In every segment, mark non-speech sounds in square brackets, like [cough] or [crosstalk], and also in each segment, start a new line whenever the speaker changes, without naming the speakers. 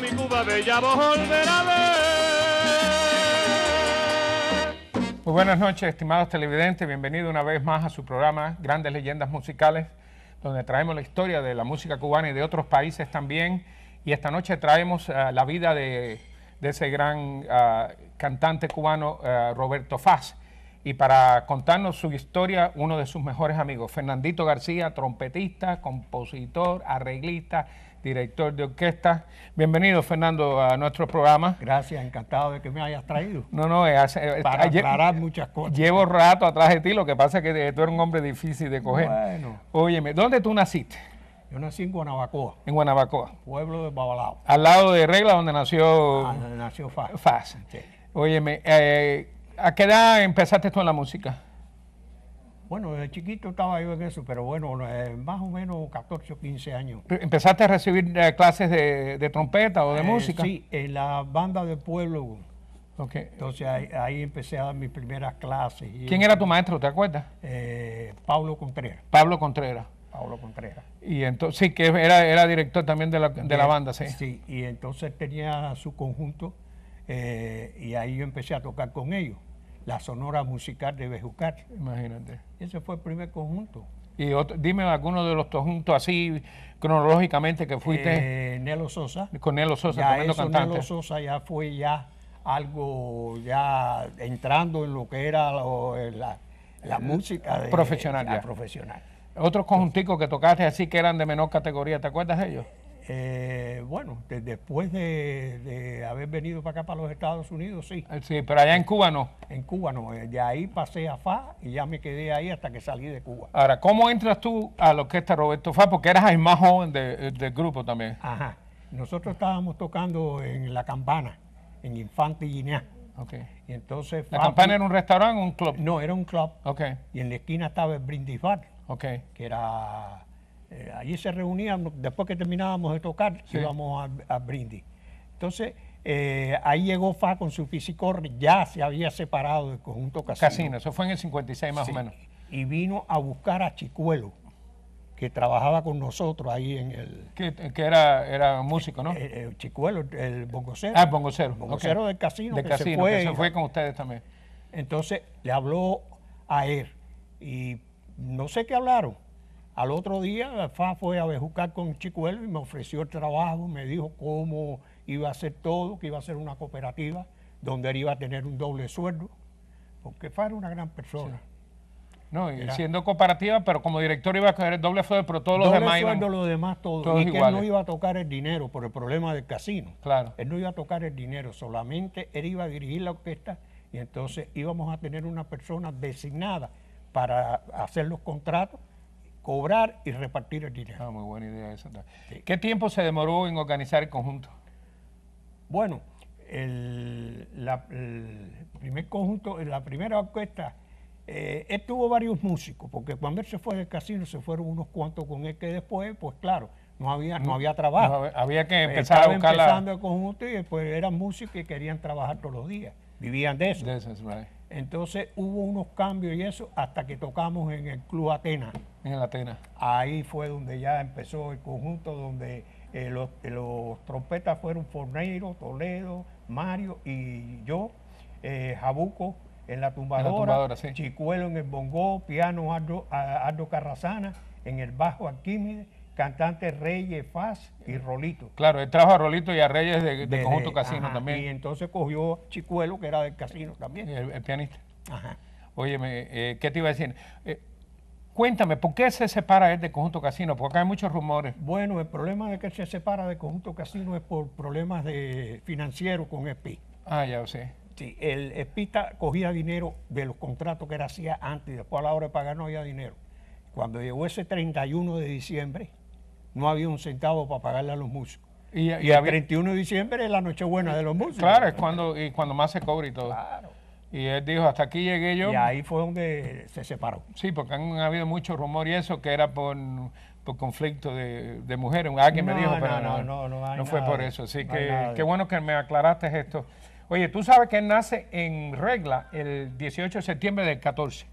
mi Cuba Muy buenas noches, estimados televidentes. Bienvenidos una vez más a su programa Grandes Leyendas Musicales, donde traemos la historia de la música cubana y de otros países también. Y esta noche traemos ah, la vida de, ese gran ah, cantante cubano, ah, Roberto Faz. Y para contarnos su historia, uno de sus mejores amigos, Fernandito García, trompetista, compositor, arreglista, director de orquesta. Bienvenido, Fernando, a nuestro programa. Gracias, encantado de que me hayas traído. No, no, es, eh, eh, para aclarar
muchas cosas.
Llevo rato atrás de ti, lo que pasa es que eh, tú eres un hombre difícil de coger. Bueno. Óyeme, ¿dónde tú naciste?
Yo nací en Guanabacoa.
En Guanabacoa.
Pueblo de Babalao.
Al lado de Regla, donde nació... Ah, donde nació Faz. Sí. Óyeme, ¿a qué edad empezaste tú en la música?
Bueno, de chiquito estaba yo en eso, pero bueno, eh, más o menos 14 o 15 años.
¿Empezaste a recibir eh, clases de, trompeta o de eh, música? Sí,
en la banda de pueblo. Entonces ahí, empecé a dar mis primeras clases. ¿Quién era tu maestro, te acuerdas? Pablo Contreras.
Pablo Contreras.
Pablo Contreras. Y entonces, sí, que era, director también de la, banda, sí. Sí, y entonces tenía su conjunto y ahí yo empecé a tocar con ellos la Sonora Musical de Bejucar. Imagínate. Ese fue el primer conjunto.
Y dime alguno de los conjuntos así cronológicamente que fuiste. Eh,
Nelo Sosa.
Con Nelo Sosa, ya Nelo
Sosa ya fue ya algo, ya entrando en lo que era la, música profesional. Profesional.
Otros conjunticos que tocaste así que eran de menor categoría, ¿te acuerdas de ellos?
Eh, bueno, después de, haber venido para acá, para los Estados Unidos, sí. Eh, sí, pero allá en Cuba no. En Cuba no. Eh, de ahí pasé a FA y ya me quedé ahí hasta que salí de Cuba.
Ahora, ¿cómo entras tú a la orquesta este Roberto Fa? Porque eras el más joven eh, del grupo también. Ajá.
Nosotros estábamos tocando en La Campana, en Infante Guinea. Okay. Y entonces ¿La Campana era un restaurante o un club? No, era un club. Okay. Y en la esquina estaba el Brindis Bar. Que era eh, allí se reunían, después que terminábamos de tocar, íbamos a, a brindis. Entonces, eh, ahí llegó Fa con su físico, ya se había separado del conjunto Casino. Casino, eso fue en el 56 más o menos. Y vino a buscar a Chicuelo, que trabajaba con nosotros ahí en el... Que, era, era músico, ¿no? Eh, Chicuelo, el bongocero. Ah, el bongocero. bongocero del Casino, de que casino, se fue. se fue con ustedes también. Entonces, le habló a él y no sé qué hablaron, al otro día, Fa fue a bejucar con Chicuelo y me ofreció el trabajo, me dijo cómo iba a ser todo, que iba a ser una cooperativa donde él iba a tener un doble sueldo, porque Fa era una gran persona. No, y siendo cooperativa, pero como director iba a tener el doble sueldo, pero todos los demás sueldo, los demás todos. todos y que él no iba a tocar el dinero por el problema del casino. Claro. Él no iba a tocar el dinero, solamente él iba a dirigir la orquesta y entonces íbamos a tener una persona designada para hacer los contratos cobrar y repartir el dinero. Ah, muy buena idea esa. ¿Qué tiempo se demoró en organizar el conjunto? Bueno, el, primer conjunto, la primera orquesta, él eh, tuvo varios músicos, porque cuando él se fue del casino se fueron unos cuantos con él que después, pues claro, no había, no había trabajo. había, que empezar a buscar empezando el conjunto y después eran músicos que querían trabajar todos los días, vivían de eso. Entonces hubo unos cambios y eso hasta que tocamos en el Club Atenas. En el Atenas. Ahí fue donde ya empezó el conjunto, donde eh, los, eh, los, trompetas fueron Forneiro, Toledo, Mario y yo, eh, Jabuco en la tumbadora, Chicuelo en el bongó, piano Ardo, Ardo en el bajo Arquímedes cantantes Reyes, Faz y Rolito.
Claro, él trajo a Rolito y a Reyes de, Conjunto Casino también. Y entonces cogió Chicuelo, que era del Casino también. El, pianista. Ajá. Óyeme, eh, ¿qué te iba a decir? Eh, cuéntame, ¿por qué se separa él de
Conjunto Casino? Porque acá hay muchos rumores. Bueno, el problema de que se separa de Conjunto Casino es por problemas de financieros con EPI. Ah, ya lo sé. Sí, el e ESPITA cogía dinero de los contratos que él hacía antes y después a la hora de pagar no había dinero. Cuando llegó ese 31 de diciembre, no había un centavo para pagarle a los músicos.
Y, el 31 de diciembre
es la noche buena de los músicos. Claro, es
cuando, y cuando más se cobra y todo. Claro. Y él dijo, hasta aquí llegué yo. Y ahí fue donde se separó. Sí, porque han habido mucho rumor y eso, que era por, por conflicto de, mujeres. Alguien me dijo, pero no, no, no, no, fue por eso. Así que qué bueno que me aclaraste esto. Oye, tú sabes que él nace en regla el 18 de septiembre del 14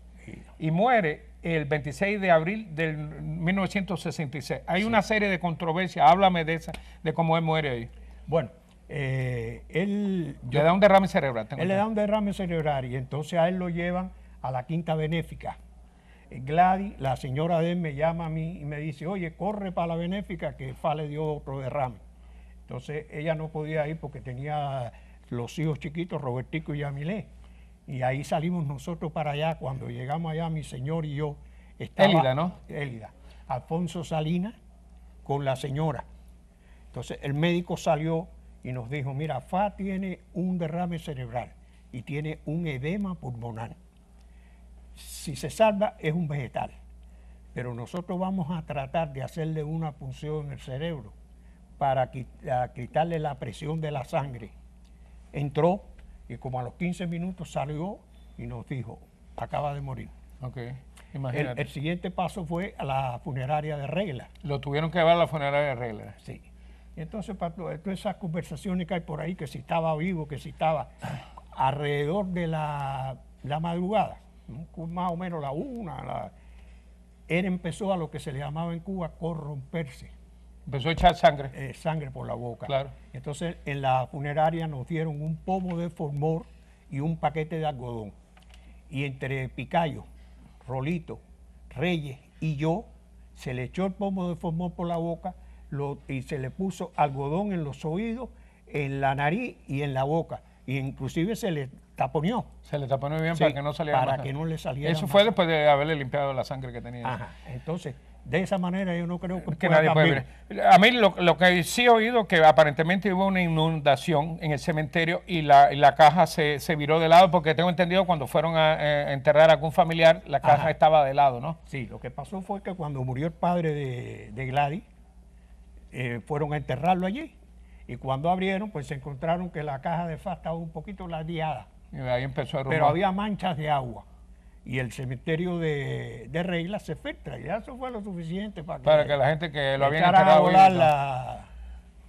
y muere el 26 de abril del 1966. Hay una serie de controversias, háblame de esa, de cómo él muere ahí. Bueno,
eh, él... le da un derrame cerebral. él le da un derrame cerebral y entonces a él lo llevan a la quinta benéfica. Eh, Gladys, la señora de él me llama a mí y me dice, oye, corre para la benéfica que Fa le dio otro derrame. Entonces ella no podía ir porque tenía los hijos chiquitos, Robertico y Yamilé. Y ahí salimos nosotros para allá. Cuando llegamos allá, mi señor y yo. estábamos... Élida, ¿no? Élida. Alfonso Salinas con la señora. Entonces el médico salió y nos dijo, mira, Fa tiene un derrame cerebral y tiene un edema pulmonar. Si se salva es un vegetal, pero nosotros vamos a tratar de hacerle una punción en el cerebro para quitarle la presión de la sangre. Entró y como a los 15 minutos salió y nos dijo, acaba de morir. Okay. imagínate. el, siguiente paso fue a la funeraria de regla. Lo tuvieron que llevar a la funeraria de regla. Sí. Entonces, para todas esas conversaciones que hay por ahí, que si estaba vivo, que si estaba alrededor de la, madrugada, más o menos la una, él empezó a lo que se le llamaba en Cuba corromperse. Empezó a echar sangre. Eh, sangre por la boca. Claro. Entonces en la funeraria nos dieron un pomo de formor y un paquete de algodón. Y entre Picayo, Rolito, Reyes y yo, se le echó el pomo de formor por la boca y se le puso algodón en los oídos, en la nariz y en la boca. Y inclusive se le taponeó. Se le taponeó bien para que no saliera Para que no le saliera Eso fue después de haberle limpiado la sangre que tenía. Ajá. Entonces, de esa manera yo no creo que, que pueda nadie
A mí lo, que sí he oído que aparentemente hubo una inundación en el cementerio y la, caja se, se, viró de lado porque tengo entendido cuando fueron a eh, enterrar a algún familiar la caja estaba de lado, ¿no? Sí, lo que pasó fue que cuando murió el padre
de, de Gladys eh, fueron a enterrarlo allí y cuando abrieron pues se encontraron que la caja de fa estaba un poquito ladeada.
Y ahí empezó a Pero había
manchas de agua y el cementerio de, de Regla se filtra. Y eso fue lo suficiente para
que, la gente que lo había escuchado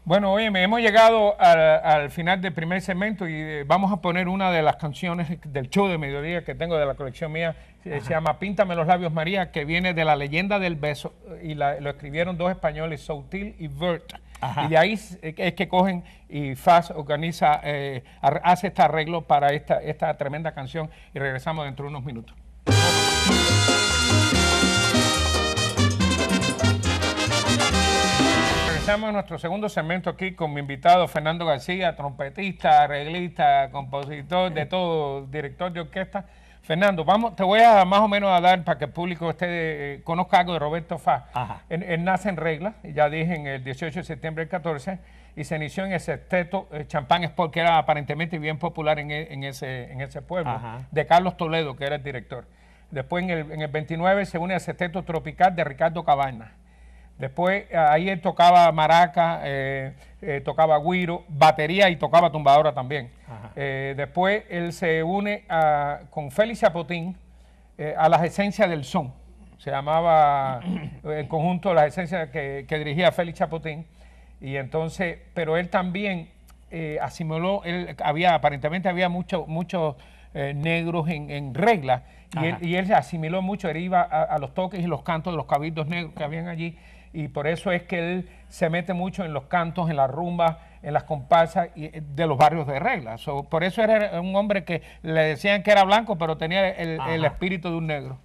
Bueno, oye, hemos llegado
al, final del primer segmento y eh, vamos a poner una de las canciones del show de mediodía que tengo de la colección mía. Se llama Píntame los labios, María, que viene de la leyenda del beso eh, y la, lo escribieron dos españoles, Soutil y Bert y de ahí eh, es que cogen y Faz organiza, eh, hace este arreglo para esta, esta tremenda canción y regresamos dentro de unos minutos. Regresamos a nuestro segundo segmento aquí con mi invitado Fernando García, trompetista, arreglista, compositor, de todo, director de orquesta. Fernando, vamos, te voy a más o menos a dar para que el público esté, eh, conozca algo de Roberto Fa. Él, nace en regla, ya dije en el 18 de septiembre del 14, y se inició en el teto eh, Champán Sport, que era aparentemente bien popular en, e, ese, en ese pueblo, de Carlos Toledo, que era el director. Después, en el, 29, se une al teto tropical de Ricardo Cabana. Después ahí él tocaba maraca, eh, eh, tocaba guiro, batería y tocaba tumbadora también. Eh, después él se une con Félix Chapotín a las esencias del son. Se llamaba [clears throat] el conjunto de las esencias que, dirigía Félix Chapotín. Y entonces, pero él también asimiló, había, aparentemente había muchos negros en, regla. Y él, se asimiló mucho, él iba a los toques y los cantos de los cabildos negros que habían allí y por eso es que él se mete mucho en los cantos, en las rumbas, en las comparsas eh, de los barrios de regla. por eso era un hombre que le decían que era blanco, pero tenía el, espíritu de un negro.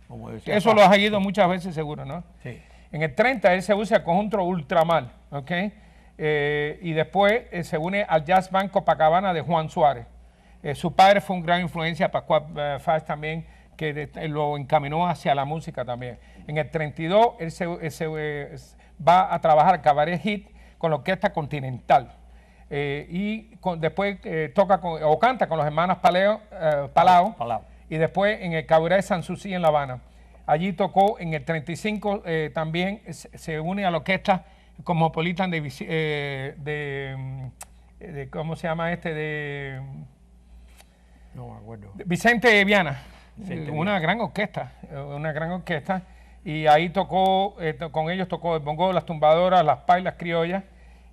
eso lo has oído muchas veces seguro, ¿no? Sí. En el 30 él se usa conjunto ultramar, ¿ok? Eh, y después eh, se une al Jazz banco pacabana de Juan Suárez. su padre fue un gran influencia, Pascual Faz también, que lo encaminó hacia la música también. En el 32 él se, va a trabajar Cabaret Hit con la Orquesta Continental. Eh, y después eh, toca o canta con los hermanos eh, Palao. y después en el Cabaret San Susi en La Habana. Allí tocó en el 35 también, se une a la orquesta Cosmopolitan de, mm, de, ¿cómo se llama este? De, Vicente Viana, una gran orquesta, una gran orquesta y ahí tocó, eh, con ellos tocó el bongo, las tumbadoras, las pailas criollas,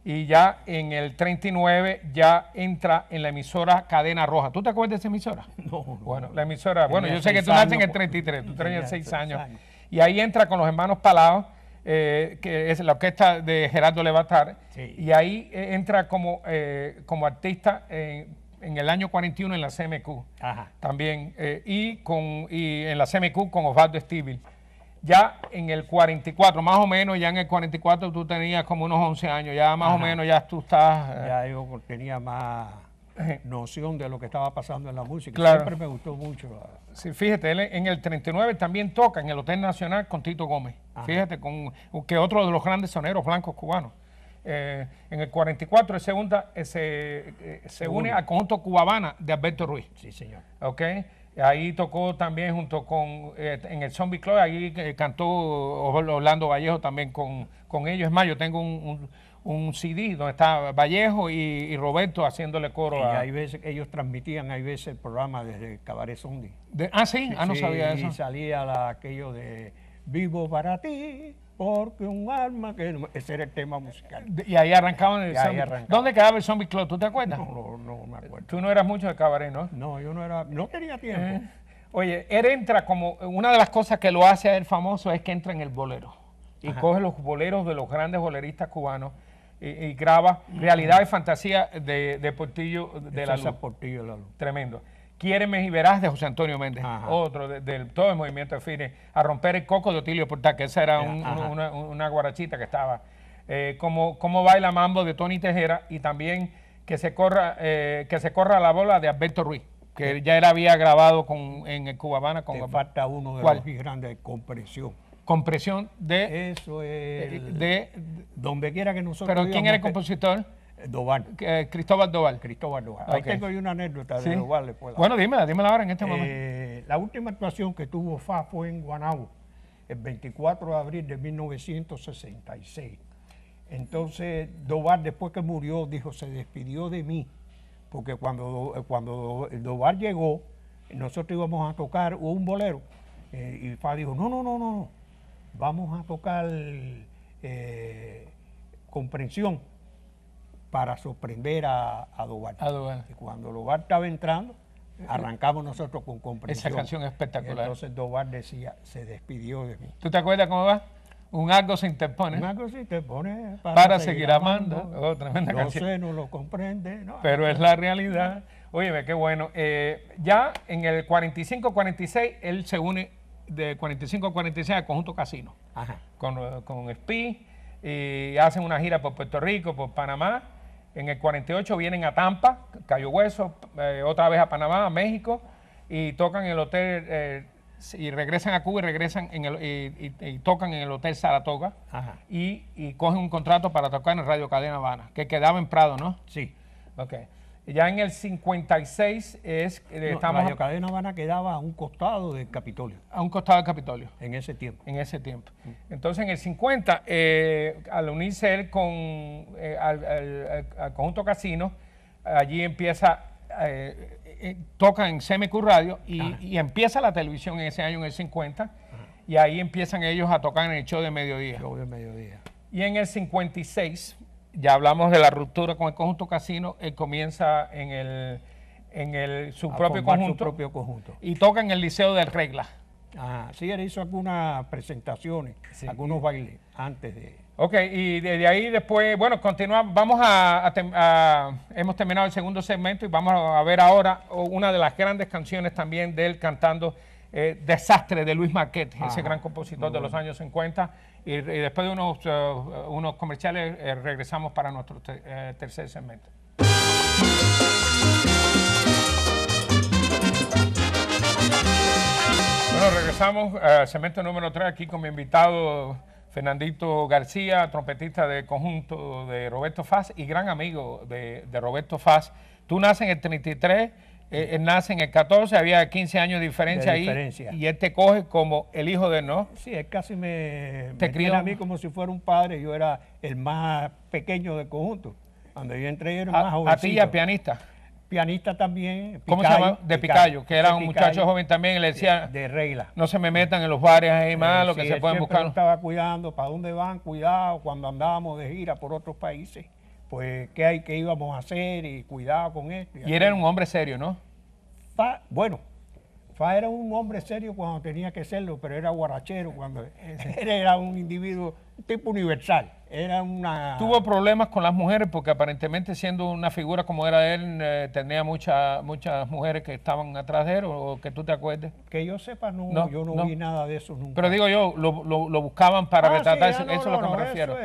y ya en el 39 ya entra en la emisora Cadena Roja. ¿Tú te acuerdas de esa emisora? [laughs] No. Bueno, la emisora, bueno, yo sé que tú naciste en el 33, pues. tú tenías 6 años. Y ahí entra con los hermanos Palau, eh, que es la orquesta de Gerardo Levatar, y ahí eh, entra como, como artista en el año 41 en la CMQ Ajá. también, y, con, en la CMQ con Osvaldo Estivil ya en el 44, más o menos, ya en el 44 tú tenías como unos 11 años, ya más o menos ya tú estás... Eh, ya yo tenía más noción de lo que estaba pasando en la música. Claro. Siempre
me gustó mucho.
Sí, fíjate, en el 39 también toca en el Hotel Nacional con Tito Gómez. Fíjate, con, que otro de los grandes soneros blancos cubanos. Eh, en el 44 segunda, eh, se, se une al conjunto Cubavana de Alberto Ruiz. Sí, señor. ¿Ok? Ahí tocó también junto con, eh, en el Zombie Club, ahí eh, cantó Orlando Vallejo también con, con, ellos. Es más, yo tengo un, un, CD donde está Vallejo y, Roberto
haciéndole coro. Y a... hay veces, ellos transmitían, hay veces el programa desde Cabaret Zombie. De, ah, ¿sí? ah, no sabía eso. Y salía aquello de Vivo para ti, que un alma que Ese era el tema musical. Y ahí
arrancaban el quedaba el Zombie Club? ¿Tú te acuerdas? No, no, me acuerdo. Tú no eras mucho de cabaret, ¿no? No, yo no era... No tenía tiempo. Eh. Oye, él entra como... Una de las cosas que lo hace a él famoso es que entra en el bolero. Y coge los boleros de los grandes boleristas cubanos y, graba Realidad y Fantasía de, de Portillo de la Luz. Portillo de la Luz. Tremendo. Quiere y de José Antonio Méndez, otro de, todo el movimiento de fines, a romper el coco de Otilio Portal, que esa era una, guarachita que estaba. Eh, como, como baila mambo de Tony Tejera y también que se corra, eh, que se corra la bola de Alberto Ruiz, que ya era había grabado con, en el Cubavana.
con Te falta uno de los grandes compresión.
Compresión
de. Eso es. De, de donde quiera que nosotros. Pero ¿quién era el compositor? Eh, Cristóbal Doval. Cristóbal Doval. Ahí tengo una anécdota de Doval Bueno, dímela, dímela ahora en este eh, momento. la última actuación que tuvo FA fue en Guanabo, el 24 de abril de 1966. Entonces, Doval, después que murió, dijo, se despidió de mí, porque cuando, eh, cuando Doval llegó, nosotros íbamos a tocar un bolero, y FA dijo, no, no, no, no, no, vamos a tocar comprensión para sorprender a, a Y cuando Duarte estaba entrando, arrancamos nosotros con comprensión. Esa canción espectacular. Entonces Duarte decía, se despidió de mí. ¿Tú te acuerdas cómo va? Un algo se interpone. Un algo se interpone para, seguir, amando. Oh, no sé, no lo comprende. No,
Pero es la realidad. Óyeme, qué bueno. Eh, ya en el 45-46, él se une de 45-46 al conjunto Casino. Ajá. Con, con SPI. Y hacen una gira por Puerto Rico, por Panamá en el 48 vienen a Tampa, Cayo Hueso, eh, otra vez a Panamá, a México, y tocan en el hotel, eh, y regresan a Cuba y regresan en el, y, tocan en el hotel Saratoga, Y, cogen un contrato para tocar en Radio Cadena Habana, que quedaba en Prado, ¿no? Sí. Okay. Ya en el 56 es... Eh, estamos Cadena Habana quedaba a un costado del Capitolio. A un costado del Capitolio. En ese tiempo. En ese tiempo. Entonces, en el 50, eh, al unirse él con, eh, al, conjunto Casino, allí empieza, eh, toca en CMQ Radio y, empieza la televisión en ese año, en el 50, y ahí empiezan ellos a tocar en el show de mediodía. Show de mediodía. Y en el 56 ya hablamos de la ruptura con el conjunto casino, él eh, comienza en el en su, propio conjunto, propio conjunto, y toca en el Liceo del Regla. Ah, sí, él hizo algunas presentaciones, algunos bailes antes de... Ok, y desde ahí después, bueno, continuamos, vamos a, Hemos terminado el segundo segmento y vamos a ver ahora una de las grandes canciones también de él cantando eh, Desastre de Luis Maquet, ese gran compositor de los años 50 y, después de unos, eh, comerciales eh, regresamos para nuestro eh, tercer segmento. Bueno, regresamos al segmento número 3 aquí con mi invitado Fernandito García, trompetista del conjunto de Roberto Faz y gran amigo de, de Roberto Faz. Tú naces en el 33 él eh, eh, nace en el 14, había 15 años de diferencia ahí.
Y él te este coge como el hijo de ¿no? Sí, él casi me, te a mí como si fuera un padre. Yo era el más pequeño del conjunto. Cuando yo entré, yo era más joven. A ti ya pianista. Pianista también. Picayo, ¿Cómo se llama? De Picayo, que era un muchacho joven
también. Le decía. De, regla. No se me metan en los bares ahí eh, más, lo que se pueden buscar.
estaba cuidando, para dónde van, cuidado, cuando andábamos de gira por otros países pues qué, hay, qué íbamos a hacer y cuidado con esto. Y, era un hombre serio, ¿no? Fa, bueno, Fa era un hombre serio cuando tenía que serlo, pero era guarachero cuando [laughs] [laughs] era un individuo tipo universal. Era una tuvo
problemas con las mujeres porque aparentemente siendo una figura como era él eh, tenía muchas muchas mujeres que estaban atrás de él o, que tú te acuerdes. Que yo
sepa no, yo no, vi nada de eso nunca. Pero
digo yo lo, buscaban para ah, retratar ah, eso, es lo que me refiero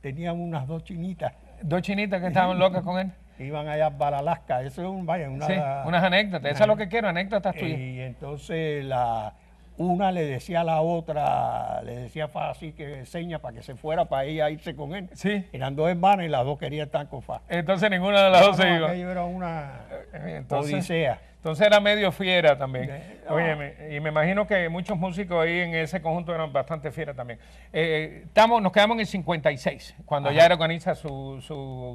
tenían unas dos chinitas. Dos chinitas que estaban locas con él. Iban allá para Alaska, eso es un, vaya, una... Sí, unas anécdotas, eso es lo que quiero, anécdotas eh, tuyas. Y entonces la, una le decía a la otra, le decía Fa así que seña para que se fuera para ella irse con él. Sí. Eran dos hermanas y las dos querían estar con Fa. Entonces ninguna de las dos se iba. era una eh, odisea.
Entonces era medio fiera también.
Oye,
y me imagino que muchos músicos ahí en ese conjunto eran bastante fieras también. Eh, eh, estamos, nos quedamos en el 56, cuando ya organiza su,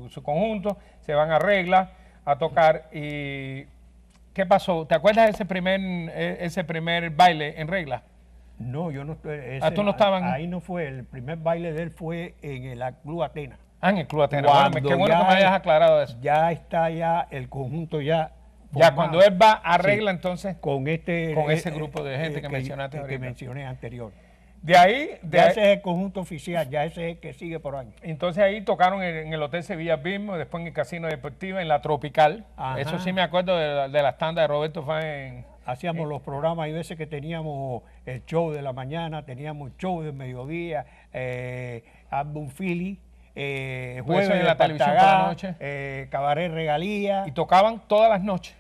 su, conjunto, se van a regla, a tocar y... ¿Qué pasó? ¿Te acuerdas de ese primer, e, ese primer baile en regla?
No, yo no estoy. Ah, no estaban? Ahí no fue. El primer baile de él fue en el Club Atenas. Ah, en el Club Atenas. Bueno, qué bueno que me hayas aclarado eso. Ya está ya el conjunto ya
ya cuando él va, arregla
entonces con este con eh, ese grupo de gente que, eh, mencionaste que, mencioné anterior.
De ahí, de ese
es el conjunto oficial, ya ese es el que sigue por ahí.
Entonces ahí tocaron en, el Hotel Sevilla mismo, después en el Casino Deportivo,
en la Tropical. Eso sí me acuerdo de, la, de de Roberto Fan. Hacíamos los programas, hay veces que teníamos el show de la mañana, teníamos el show del mediodía, eh, Philly, eh, pues jueves la televisión eh, Cabaret Regalía. Y tocaban todas las noches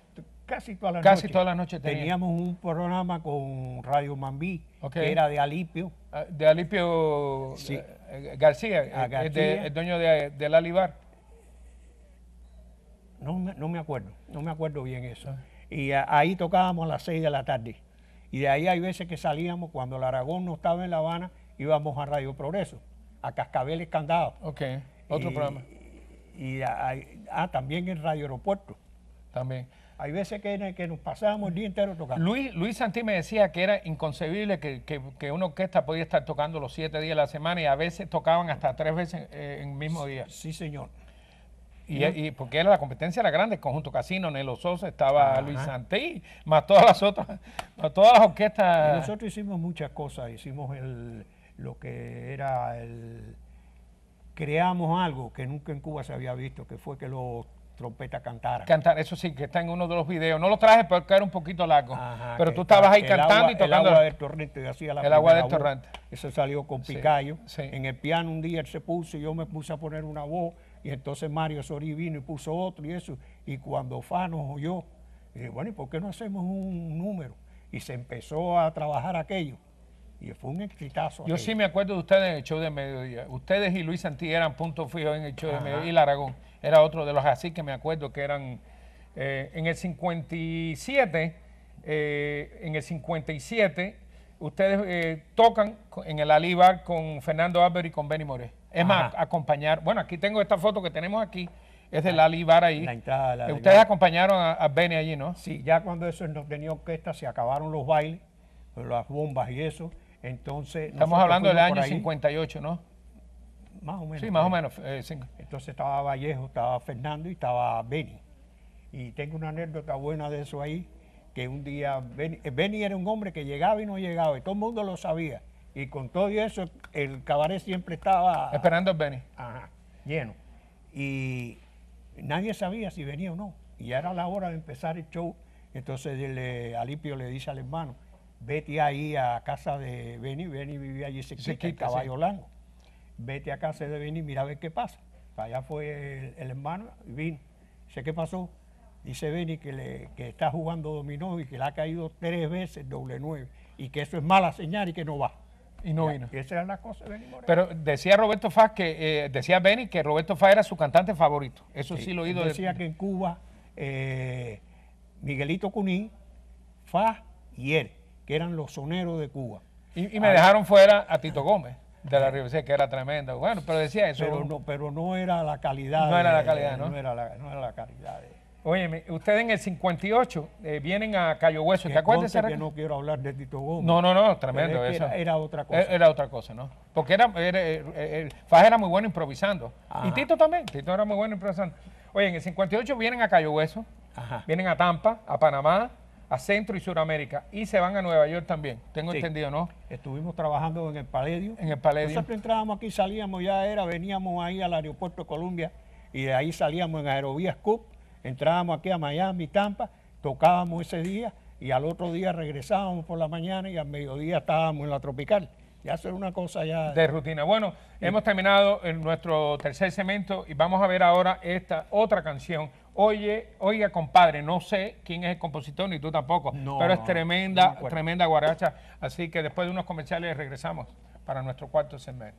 casi Toda la noche teníamos un programa con Radio Mambí, que era de Alipio. Ah, de Alipio eh, García, El, eh, dueño de, del Alibar. No, me acuerdo, no me acuerdo bien eso. Ah. Y ahí tocábamos a las 6 de la tarde. Y de ahí hay veces que salíamos, cuando el Aragón no estaba en La Habana, íbamos a Radio Progreso, a Cascabel Escandado. Ok, otro programa. Y, ah, también en Radio Aeropuerto. También. Hay veces que, que nos pasábamos el día entero tocando. Luis, Luis
Santí me decía que era inconcebible que, una orquesta podía estar tocando los siete días de la semana y a veces tocaban hasta tres veces eh, en el mismo día. Sí, señor. Y, porque era la competencia era grande, el conjunto casino, Nelo Sosa, estaba Luis Santí, más todas las otras,
más todas las orquestas. nosotros hicimos muchas cosas, hicimos lo que era el creamos algo que nunca en Cuba se había visto, que fue que los
trompeta cantara. Cantar, eso sí, que está en uno de los videos. No lo traje porque era un poquito largo. pero tú estabas ahí cantando y tocando. El agua del torrente, la El agua del torrente.
Eso salió con Picayo. En el piano un día él se puso y yo me puse a poner una voz. Y entonces Mario Sorí vino y puso otro y eso. Y cuando Fano oyó, dije, bueno, ¿y por qué no hacemos un número? Y se empezó a trabajar aquello. Y fue un exitazo. Yo sí
me acuerdo de ustedes en el show de mediodía. Ustedes y Luis Santí eran punto fijo en el show de mediodía. Y Laragón era otro de los así que me acuerdo que eran eh, en el 57. Eh, en el 57 ustedes eh, tocan en el Alibar con Fernando Álvarez y con Benny Moré. Es más, acompañar. Bueno, aquí tengo esta foto que tenemos aquí. Es del Alibar
ahí. Ustedes acompañaron a, a, Benny allí, ¿no? Sí, ya cuando eso nos tenía orquesta se acabaron los bailes, pues las bombas y eso. Entonces. Estamos hablando del año 58, ¿no? Más o menos. Sí, más o menos. Eh, Entonces estaba Vallejo, estaba Fernando y estaba Benny. Y tengo una anécdota buena de eso ahí, que un día Benny, eh, era un hombre que llegaba y no llegaba, y todo el mundo lo sabía. Y con todo eso, el cabaret siempre estaba... Esperando a Benny. Ajá, lleno. Y nadie sabía si venía o no. Y era la hora de empezar el show. Entonces Alipio le dice al hermano, vete ahí a casa de Benny, Benny vivía allí se quita, Caballo vete a casa de Benny, mira a ver qué pasa. Allá fue el, hermano, hermano, vino, sé qué pasó, dice Benny que, le, está jugando dominó y que le ha caído tres veces doble nueve y que eso es mala señal y que no va. Y no vino. Esa era la cosa de Benny Pero
decía Roberto que, eh, decía Benny que Roberto Fa era su cantante favorito. Eso sí, lo he oído. Decía
que en Cuba, eh, Miguelito Cuní, Fa y él que eran los soneros de Cuba. Y, me dejaron fuera a Tito Gómez de la Riverside, que
era tremendo, Bueno, pero decía eso. Pero no, era la calidad. No era la calidad, ¿no? No
era la, calidad.
Oye, ustedes en el 58 eh, vienen a Cayo Hueso, ¿te acuerdas? Que no
quiero hablar de Tito Gómez. No, no, no, tremendo eso. Era, otra e, cosa. Era, otra cosa, ¿no?
Porque era, eh, Faj era muy bueno improvisando. Y Tito también, Tito era muy bueno improvisando. Oye, en el 58 vienen a Cayo Hueso, vienen a Tampa, a Panamá, a Centro y Suramérica y se
van a Nueva York también. Tengo entendido, ¿no? Estuvimos trabajando en el Paledio. En el Paledio. Nosotros entrábamos aquí, salíamos ya era, veníamos ahí al aeropuerto de Colombia y de ahí salíamos en Aerovías Cup, entrábamos aquí a Miami, Tampa, tocábamos ese día y al otro día regresábamos por la mañana y al mediodía estábamos en la tropical. Ya eso una cosa ya... De rutina. Bueno,
hemos terminado en nuestro tercer cemento y vamos a ver ahora esta otra canción Oye, oiga, compadre, no sé quién es el compositor, ni tú tampoco, pero es tremenda, tremenda guaracha. Así que después de unos comerciales regresamos para nuestro cuarto segmento.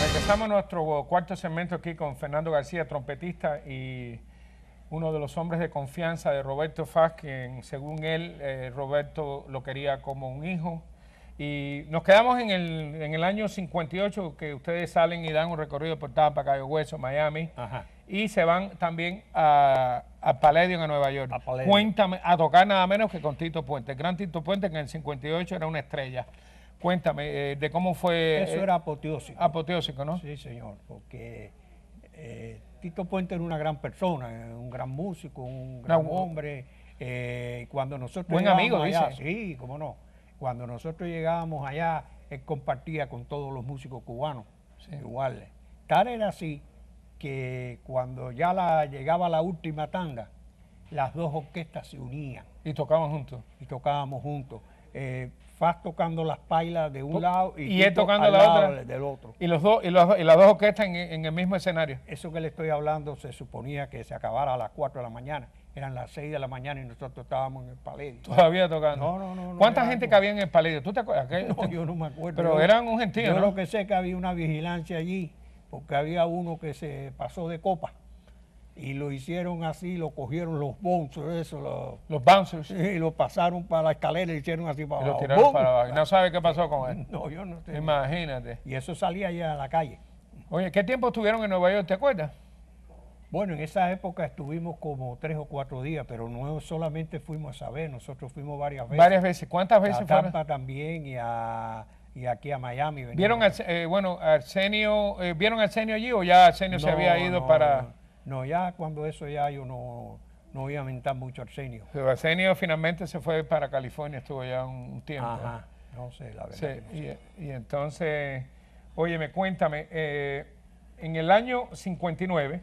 Regresamos a nuestro cuarto segmento aquí con Fernando García, trompetista y uno de los hombres de confianza de Roberto Faz, quien según él, eh, Roberto lo quería como un hijo y nos quedamos en el, en el año 58, que ustedes salen y dan un recorrido por Tampa, Cayo Hueso, Miami. Y se van también a, a Palladium, a Nueva York. A Cuéntame, a tocar nada menos que con Tito Puente. gran Tito Puente, en el 58 era una estrella. Cuéntame eh, de cómo fue... Eso eh, era apoteósico.
Apoteósico, ¿no? Sí, señor, porque eh, Tito Puente era una gran persona, un gran músico, un gran hombre. cuando nosotros... Buen amigo, dice. Sí, cómo no cuando nosotros llegábamos allá, él compartía con todos los músicos cubanos, Tal era así que cuando ya llegaba la última tanga, las dos orquestas se unían. ¿Y tocaban juntos? Y tocábamos juntos. Eh, Faz tocando las pailas de un lado y, y él tocando la del otro. Y, las dos orquestas en, en, el mismo escenario. Eso que le estoy hablando se suponía que se acabara a las 4 de la mañana eran las 6 de la mañana y nosotros estábamos en el Paledio. ¿Todavía tocando?
No, no, no. ¿Cuánta
gente que había en el Paledio? ¿Tú te acuerdas? No,
yo no me acuerdo. Pero eran un gentío, Yo lo
que sé es que había una vigilancia allí, porque había uno que se pasó de copa y lo hicieron así, lo cogieron los bouncers, eso. Los, los bouncers. Y lo pasaron para la escalera y lo hicieron así para y lo tiraron para abajo. no
sabe qué pasó con él? No, yo no sé. Imagínate. Y eso salía allá a la calle. Oye, ¿qué tiempo estuvieron en Nueva York, te acuerdas?
Bueno, en esa época estuvimos como tres o cuatro días, pero no solamente fuimos a saber, nosotros fuimos varias veces. Varias veces, ¿cuántas veces? A Tampa también y, a, y aquí a Miami. ¿Vieron,
a, eh, bueno,
Arsenio, eh, ¿Vieron a Arsenio allí o ya Arsenio se había ido para...? No, ya cuando eso ya yo no, no iba a mentar mucho a Arsenio.
Pero Arsenio finalmente se fue para California, estuvo ya un, tiempo. Ajá, no sé, la verdad. Sí, Y, entonces, óyeme, cuéntame, eh, en el año 59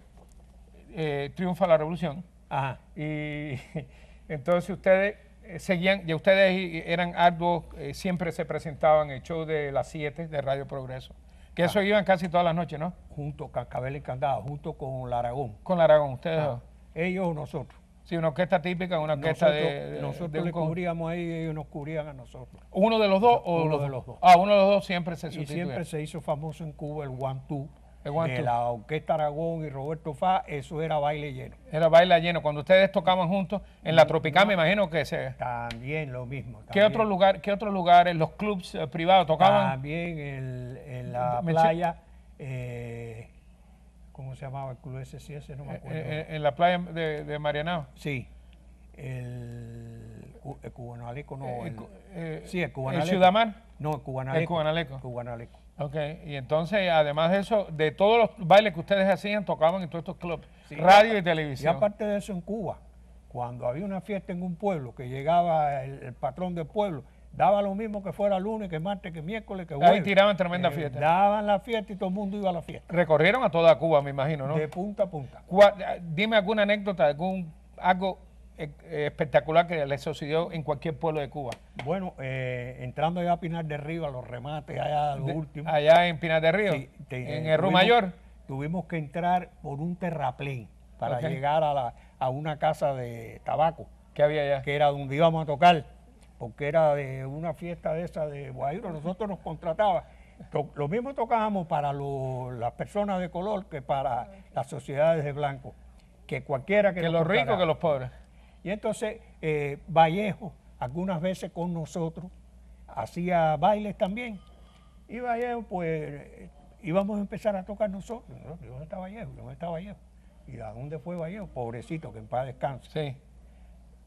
eh, triunfa la revolución. Ajá. Y [laughs] entonces ustedes eh, seguían, ya ustedes eran arduos, eh, siempre se presentaban el show de las 7 de Radio Progreso. Que eso ah. iban casi todas las noches, ¿no? Junto, Cacabel y Candado, junto con Laragón, Aragón. Con Laragón, Aragón, ustedes ah. Ellos o nosotros. Sí, una orquesta típica, una orquesta de, Nosotros Nos
cubríamos ahí y ellos nos cubrían a nosotros. ¿Uno de los dos o uno los de los dos? Ah, uno de los dos siempre se Y siempre se hizo famoso en Cuba el One Two de la Orquesta Aragón y Roberto Fa, eso era baile lleno.
Era baile lleno. Cuando ustedes tocaban juntos en la Tropical, me imagino que se...
También lo mismo. ¿Qué, otro
lugar, ¿Qué otros lugares, los clubs eh, privados tocaban?
También en la playa... Eh, ¿Cómo se llamaba el club ese? no me eh, acuerdo.
¿En, la playa de, Marianao? Sí. El, Cubanaleco no. El, sí, el Cubanaleco. ¿El No, el Cubanaleco. El Cubanaleco. Cubanaleco. Ok, y entonces, además de eso, de todos los bailes que ustedes hacían, tocaban en todos estos clubes, radio y, televisión. Y aparte
de eso, en Cuba, cuando había una fiesta en un pueblo, que llegaba el, patrón del pueblo, daba lo mismo que fuera lunes, que martes, que miércoles, que jueves. Ahí tiraban tremenda eh, fiesta. Daban la fiesta y todo el mundo iba a la fiesta.
Recorrieron a toda Cuba, me imagino, ¿no? De
punta a punta. Dime alguna
anécdota, algún algo eh, espectacular que le sucedió en cualquier pueblo de Cuba.
Bueno, eh, entrando allá a Pinar de Río, a los remates, allá último. Allá en Pinar de Río, en eh, el Río Mayor. Tuvimos que entrar por un terraplén para llegar a, la, a una casa de tabaco. que había allá? Que era donde íbamos a tocar, porque era de una fiesta de esa de guairo Nosotros nos contrataba. Lo mismo tocábamos para las personas de color que para las sociedades de blanco. Que cualquiera que... Que los ricos que los pobres. Y entonces eh, Vallejo, algunas veces con nosotros, hacía bailes también. Y Vallejo, pues íbamos a empezar a tocar nosotros. ¿no? ¿Dónde está Vallejo? ¿Dónde está Vallejo? ¿Y a dónde fue Vallejo? Pobrecito, que en paz descanse. Sí.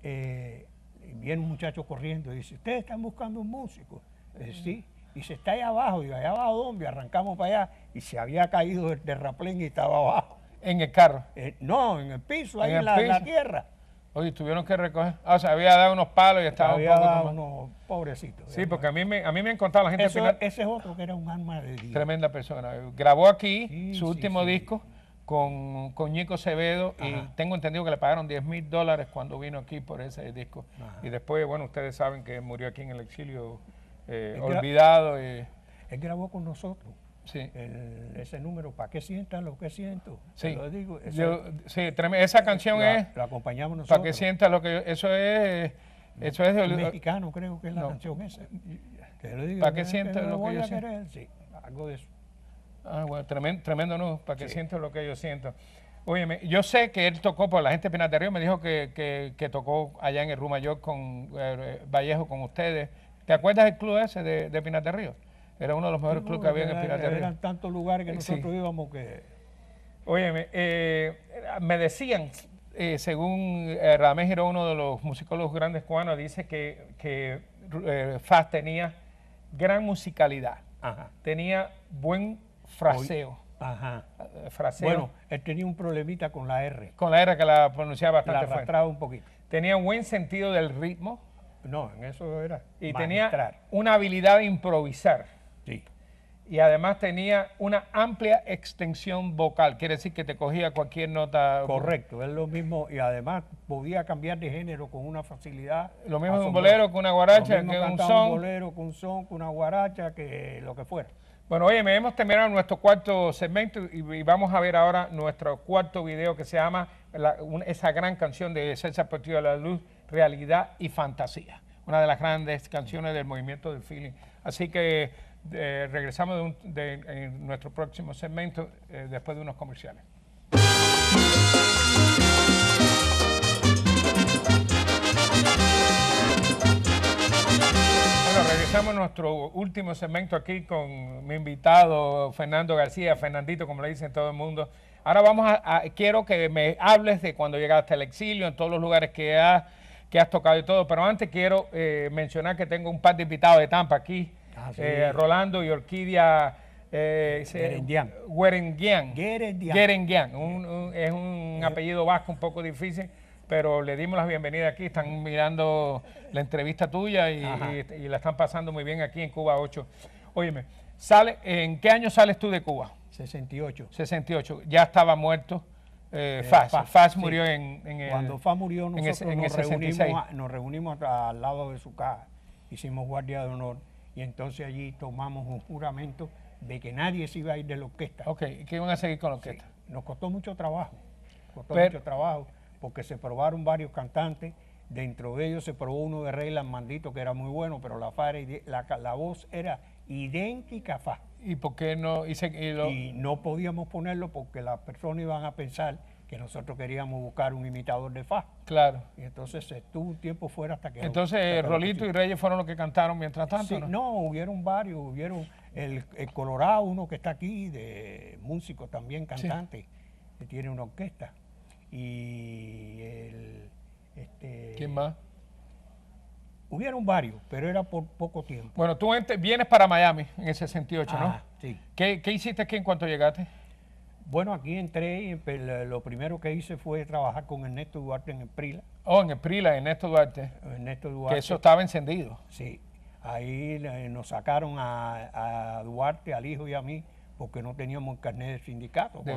Eh, viene un muchacho corriendo y dice, ¿ustedes están buscando un músico? Eh, sí. Y se está ahí abajo. Y allá abajo, ¿dónde? Arrancamos para allá. Y se había caído el terraplén y estaba abajo. ¿En el carro? no, en el piso,
ahí en, la, la tierra. Oye, tuvieron que recoger. o ah, sea, había dado unos palos y estaba había un poco dado unos pobrecitos. Sí, porque a mí me, a mí me han contado la gente. ese
es otro que era un alma de Dios.
Tremenda persona. Grabó aquí su último disco con, Nico Cebedo y tengo entendido que le pagaron 10 mil dólares cuando vino aquí por ese disco. Y después, bueno, ustedes saben que
murió aquí en el exilio eh, olvidado. Él grabó con nosotros. Sí. ese número, ¿para que sientas lo que siento? Sí. Te lo digo.
esa canción es. La acompañamos nosotros. Para que sienta lo que yo, Eso es. Eso es mexicano, creo
que es la canción esa.
lo digo. ¿Para que sientan lo que yo siento?
Sí, algo de eso.
Ah, bueno, tremendo, tremendo no, para que sí. siento lo que yo siento. Óyeme, yo sé que él tocó, por la gente de Pinar de Río me dijo que, que, que, tocó allá en el Rumayor con eh, Vallejo con ustedes. ¿Te acuerdas del club ese de, de Pinar Río? Era uno de los mejores clubes que había en el Piratería. Eran tantos lugares que eh, nosotros
íbamos que...
Oye, eh, me decían, eh, según Ramés era uno de los musicólogos grandes cubanos, dice que, que Faz tenía gran musicalidad. Tenía buen
fraseo. Ajá. Bueno, él tenía un problemita con la R.
Con la R que la pronunciaba bastante la arrastraba un poquito. Tenía un buen sentido del ritmo. No, en eso era. Y tenía una habilidad de improvisar y además tenía una amplia extensión vocal, quiere decir que te cogía cualquier nota. Correcto, es lo
mismo y además podía cambiar de género con una facilidad. Lo mismo de un bolero con una guaracha, que un son. Un bolero con un son, con una guaracha, que lo que fuera. Bueno, oye, me hemos terminado
nuestro cuarto segmento y, vamos a ver ahora nuestro cuarto video que se llama esa gran canción de César Partido de la Luz, Realidad y Fantasía. Una de las grandes canciones del movimiento del feeling. Así que eh, regresamos de, en nuestro próximo segmento eh, después de unos comerciales. Bueno, regresamos a nuestro último segmento aquí con mi invitado Fernando García, Fernandito, como le dicen todo el mundo. Ahora vamos a, quiero que me hables de cuando llegaste al exilio, en todos los lugares que has, que has tocado y todo, pero antes quiero eh, mencionar que tengo un par de invitados de Tampa aquí Ah, eh, Rolando y Orquídea eh, Guerenguian. es un apellido vasco un poco difícil, pero le dimos la bienvenida aquí. Están mirando la entrevista tuya y, la están pasando muy bien aquí en Cuba 8. Óyeme, sale, ¿en qué año sales tú de Cuba? 68. 68. Ya estaba muerto. Eh, eh Faz. Faz. murió en, el, Cuando Faz murió, nos, reunimos,
al lado de su casa. Hicimos guardia de honor y entonces allí tomamos un juramento de que nadie se iba a ir de la orquesta. Ok, ¿qué iban a seguir con la orquesta. nos costó mucho trabajo, costó mucho trabajo, porque se probaron varios cantantes, dentro de ellos se probó uno de Reyland Mandito, que era muy bueno, pero la, la, la voz era idéntica a Fa. ¿Y por qué no? Y, y no podíamos ponerlo porque las personas iban a pensar que nosotros queríamos buscar un imitador de Fa. Claro. Y entonces estuvo un tiempo fuera hasta que... Entonces Rolito y Reyes fueron los que cantaron mientras tanto. Sí, ¿no? hubieron varios, hubieron el, Colorado, uno que está aquí, de músico también, cantante, que tiene una orquesta. Y el... Este, ¿Quién más? Hubieron varios, pero era por poco tiempo.
Bueno, tú vienes para Miami en el 68, ¿no? Ah, sí. ¿Qué, qué hiciste
aquí en cuanto llegaste? Bueno, aquí entré y lo primero que hice fue trabajar con Ernesto Duarte en el PRILA. Oh, en el PRILA, Ernesto Duarte. Ernesto Duarte. Que eso estaba encendido. Sí. Ahí eh, nos sacaron a, Duarte, al hijo y a mí, porque no teníamos carnet de sindicato. De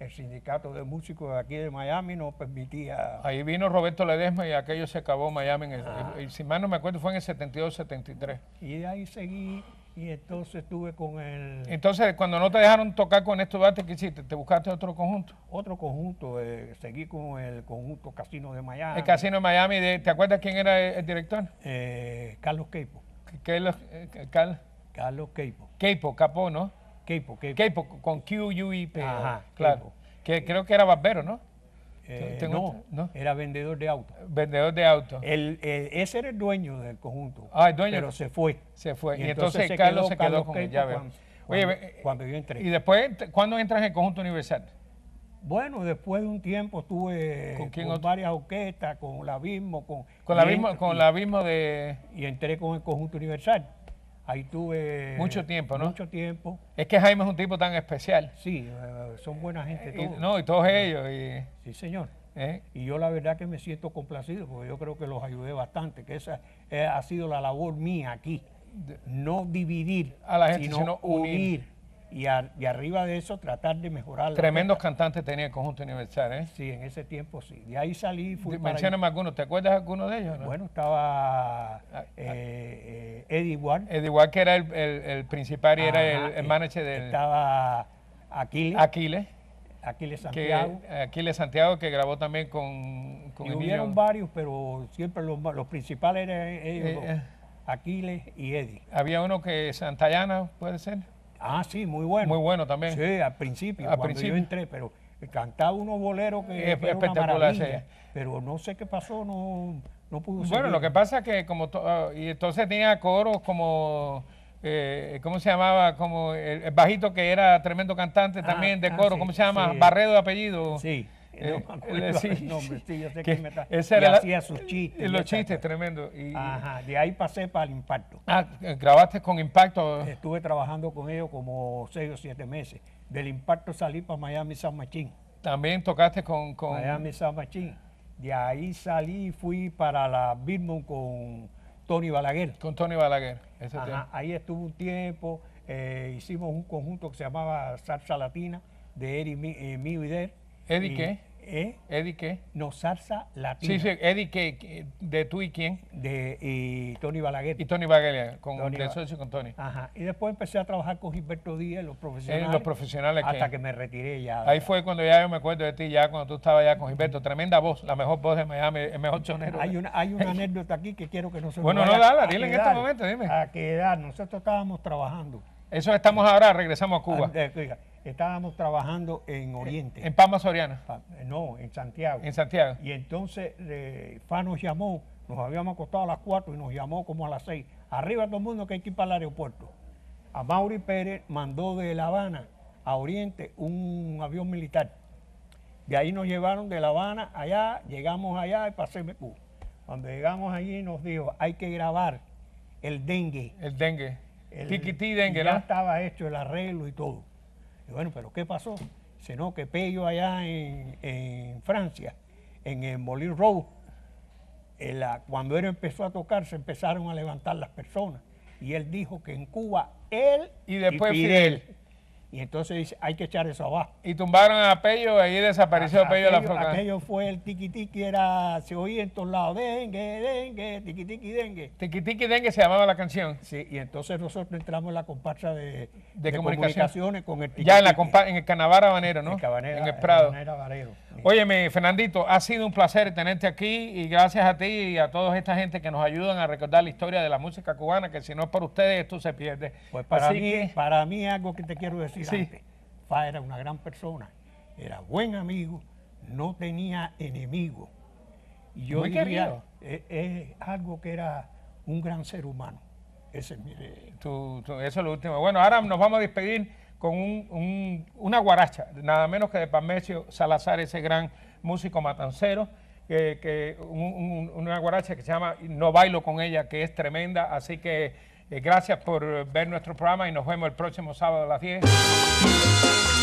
el sindicato de músicos de aquí de Miami no permitía.
Ahí vino Roberto Ledesma y aquello se acabó Miami. En el, ah. si mal no me acuerdo, fue en el
72, 73. Y de ahí seguí y entonces estuve con el...
Entonces, cuando no te dejaron tocar con estos bates, ¿qué hiciste? ¿Te buscaste otro conjunto? Otro conjunto, eh, seguí con
el conjunto Casino de Miami. El Casino
de Miami, ¿te acuerdas quién era el, director? Carlos Queipo. Carlos, eh, Carlos Capó, ¿no? Keipo, Keipo con Q, U, I, P. Ajá, claro. Que creo que era barbero, ¿no? Eh,
no, era vendedor de autos. Vendedor de autos. el ese era el dueño del conjunto. Ah, el dueño. Pero se fue. Se fue. Y, entonces, Carlos se quedó, con el llave. Cuando, Oye, eh, cuando, yo entré. ¿Y
después cuándo entras
en el conjunto universal? Bueno, después de un tiempo estuve con, varias orquestas, con el abismo, con... Con la abismo, con el abismo de... Y entré con el conjunto universal. Ahí tuve... Mucho tiempo, Mucho tiempo. Es que Jaime es un tipo tan especial. Sí, eh, son buena gente eh, todos. no, y todos ellos. Sí, señor. ¿Eh? Y yo la verdad que me siento complacido porque yo creo que los ayudé bastante, que esa ha sido la labor mía aquí. No dividir, a la gente, sino, unir y,
arriba de eso tratar de mejorar. Tremendos cantantes tenía el conjunto universal, ¿eh? Sí, en ese tiempo sí. De ahí salí y algunos, ¿te acuerdas alguno de ellos? Bueno, estaba ah, ah. Eh, eh, Eddie Ward. Eddie Ward, que era el, principal y era el, eh, manager del... Estaba Aquiles. Aquiles. Aquiles Santiago. Aquiles Santiago, que grabó también con... y
varios, pero siempre los, principales eran eh, ellos,
Aquiles y Eddie. Había uno que Santayana, puede ser. Ah, sí, muy bueno. Muy bueno también. Sí,
al principio, al cuando principio. yo entré, pero cantaba unos boleros que eran espectacular, pero no sé qué pasó, no, no pudo Bueno, lo que
pasa es que como ah, y entonces tenía coros como eh, ¿cómo se llamaba? Como el, bajito que era tremendo cantante también ah, de ah, coro, ¿cómo se llama? Barredo de apellido. Sí. Eh, no me eh, acuerdo sí, nombre, [laughs] sí, yo sé que, me está, hacía sus chistes. Los chistes, tremendo. Ajá, de ahí pasé
para el impacto. Ah, eh, grabaste con impacto. Estuve trabajando con ellos como seis o siete meses. Del impacto salí para Miami San Machín. También tocaste con, Miami San Machín. De ahí salí y fui para la Birmingham con Tony Balaguer. Con Tony Balaguer. Ese Ajá, ahí estuve un tiempo, hicimos un conjunto que se llamaba Salsa Latina, de Eri, mío y de él ¿Eddie qué? ¿Eh? ¿Eddie qué? No, salsa latina. Sí, sí,
Eddie qué, de tú y quién. De y Tony Balaguer. Y Tony Balaguer, con, Tony socio con Tony. Ajá,
y después empecé a trabajar con Gilberto Díaz, los profesionales. Eh, los profesionales. Hasta que, me retiré ya. Ahí
fue cuando ya yo me acuerdo de ti, ya cuando tú estabas ya con Gilberto. Tremenda voz, la mejor voz de Miami, el mejor chonero. Hay una, hay una anécdota aquí que quiero que no se Bueno, no, dala, dile en este momento,
dime. ¿A qué edad? Nosotros estábamos trabajando.
Eso estamos ahora, regresamos a Cuba
estábamos trabajando en Oriente. En Pama Soriana. No, en Santiago. En Santiago. Y entonces eh, Fa nos llamó, nos habíamos acostado a las 4 y nos llamó como a las 6. Arriba todo el mundo que hay que ir para el aeropuerto. A Mauri Pérez mandó de La Habana a Oriente un avión militar. De ahí nos llevaron de La Habana allá, llegamos allá y pasé Cuando llegamos allí nos dijo, hay que grabar el dengue. El dengue. El, Tiquití dengue, Ya estaba hecho el arreglo y todo bueno, pero ¿qué pasó? Sino que Pello allá en, en Francia, en el Molin eh, cuando él empezó a tocar, se empezaron a levantar las personas. Y él dijo que en Cuba él y después y entonces dice, hay que echar eso abajo. Y tumbaron a
Pello, ahí desapareció Pello la foca. Aquello
fue el tiquitiqui, era, se oía en todos lados, dengue, dengue, tiki dengue. Tiquitiqui, dengue se llamaba la canción. Sí, y entonces nosotros entramos en la comparsa de, de, comunicaciones.
con el Ya en, la compa en el canavara Habanero, ¿no? en el Prado. Óyeme, Fernandito, ha sido un placer tenerte aquí y gracias a ti y a toda esta gente que nos ayudan a recordar la historia de
la música cubana, que si no es por ustedes esto se pierde. Pues para, mí, para mí algo que te quiero decir antes. Fa era una gran persona, era buen amigo, no tenía enemigo. Y yo eh, es, algo que era un gran ser humano. eso
es lo último. Bueno, ahora nos vamos a despedir con un, una guaracha, nada menos que de Pamecio Salazar, ese gran músico matancero, que, una guaracha que se llama No bailo con ella, que es tremenda, así que eh, gracias por ver nuestro programa y nos vemos el próximo sábado a las 10.